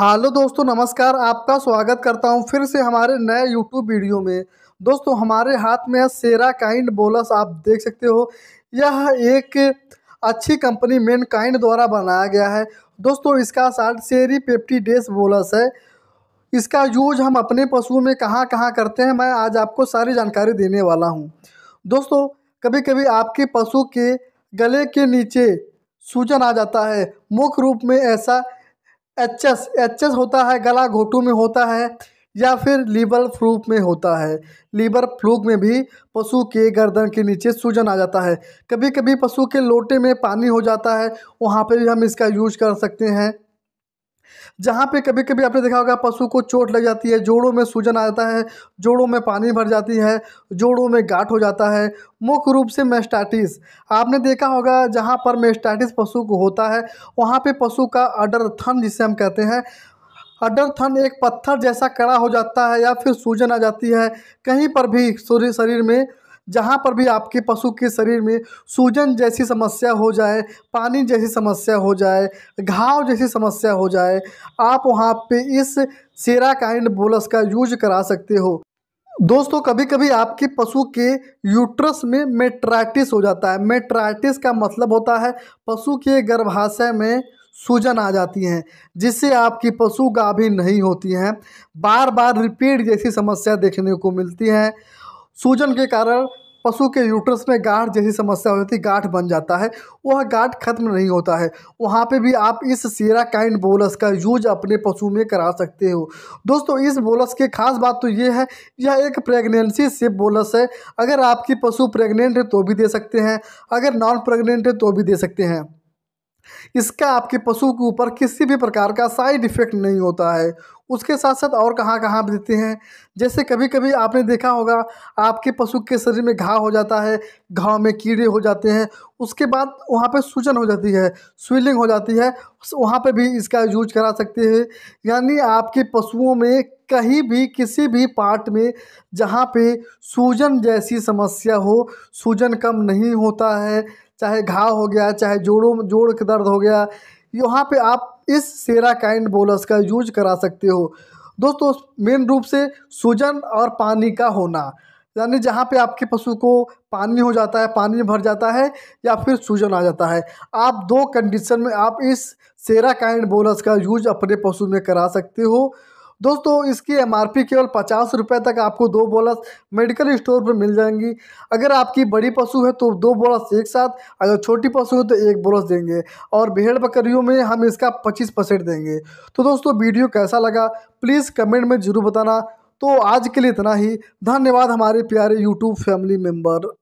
hello दोस्तों नमस्कार आपका स्वागत करता हूं फिर से हमारे नए यूट्यूब वीडियो में दोस्तों हमारे हाथ में है सेरा काइंड बोलस आप देख सकते हो यह एक अच्छी कंपनी मेन काइंड द्वारा बनाया गया है दोस्तों इसका साल्ट सेरी पेप्टी डेस बोलस है इसका यूज हम अपने पशुओं में कहाँ कहाँ करते हैं मैं आज आपको सारी जानकारी देने वाला हूँ दोस्तों कभी कभी आपके पशु के गले के नीचे सूजन आ जाता है मुख्य रूप में ऐसा एच एस एच एस होता है गला घोटू में होता है या फिर लीवर फ्लूक में होता है लीवर फ्लूक में भी पशु के गर्दन के नीचे सूजन आ जाता है कभी कभी पशु के लोटे में पानी हो जाता है वहाँ पे भी हम इसका यूज कर सकते हैं जहाँ पे कभी कभी आपने देखा होगा पशु को चोट लग जाती है जोड़ों में सूजन आ जाता है जोड़ों में पानी भर जाती है जोड़ों में गांठ हो जाता है मुख्य रूप से मेस्टाटिस आपने देखा होगा जहाँ पर मेस्टाटिस पशु को होता है वहाँ पे पशु का अडर थन जिसे हम कहते हैं अडर थन एक पत्थर जैसा कड़ा हो जाता है या फिर सूजन आ जाती है कहीं पर भी शरीर में जहाँ पर भी आपके पशु के शरीर में सूजन जैसी समस्या हो जाए पानी जैसी समस्या हो जाए घाव जैसी समस्या हो जाए आप वहाँ पे इस सेराकाइंड बोलस का यूज करा सकते हो दोस्तों कभी कभी आपके पशु के यूट्रस में मेट्राइटिस हो जाता है मेट्राइटिस का मतलब होता है पशु के गर्भाशय में सूजन आ जाती हैं जिससे आपकी पशु गाभिन नहीं होती हैं बार बार रिपीट जैसी समस्या देखने को मिलती हैं सूजन के कारण पशु के यूट्रस में गाठ जैसी समस्या हो जाती है गाठ बन जाता है वह गाठ खत्म नहीं होता है वहाँ पे भी आप इस सीरा काइंड बोलस का यूज अपने पशु में करा सकते हो दोस्तों इस बोलस की खास बात तो ये है यह एक प्रेगनेंसी से बोलस है अगर आपकी पशु प्रेग्नेंट है तो भी दे सकते हैं अगर नॉन प्रेगनेंट है तो भी दे सकते हैं इसका आपके पशु के ऊपर किसी भी प्रकार का साइड इफेक्ट नहीं होता है उसके साथ साथ और कहाँ कहाँ देते हैं जैसे कभी कभी आपने देखा होगा आपके पशु के शरीर में घाव हो जाता है घाव में कीड़े हो जाते हैं उसके बाद वहाँ पे सूजन हो जाती है स्वेलिंग हो जाती है वहाँ पे भी इसका यूज करा सकते हैं यानी आपके पशुओं में कहीं भी किसी भी पार्ट में जहाँ पे सूजन जैसी समस्या हो सूजन कम नहीं होता है चाहे घाव हो गया चाहे जोड़ों जोड़ के दर्द हो गया यहाँ पे आप इस सेराकाइंड बोलस का यूज करा सकते हो दोस्तों मेन रूप से सूजन और पानी का होना यानी जहाँ पे आपके पशु को पानी हो जाता है पानी भर जाता है या फिर सूजन आ जाता है आप दो कंडीशन में आप इस सेराकाइंड बोलस का यूज अपने पशु में करा सकते हो दोस्तों इसकी एम केवल पचास रुपये तक आपको दो बोलस मेडिकल स्टोर पर मिल जाएंगी अगर आपकी बड़ी पशु है तो दो बोलस एक साथ अगर छोटी पशु है तो एक बोलस देंगे और भेड़ बकरियों में हम इसका पच्चीस परसेंट देंगे तो दोस्तों वीडियो कैसा लगा प्लीज़ कमेंट में ज़रूर बताना तो आज के लिए इतना ही धन्यवाद हमारे प्यारे यूट्यूब फैमिली मेम्बर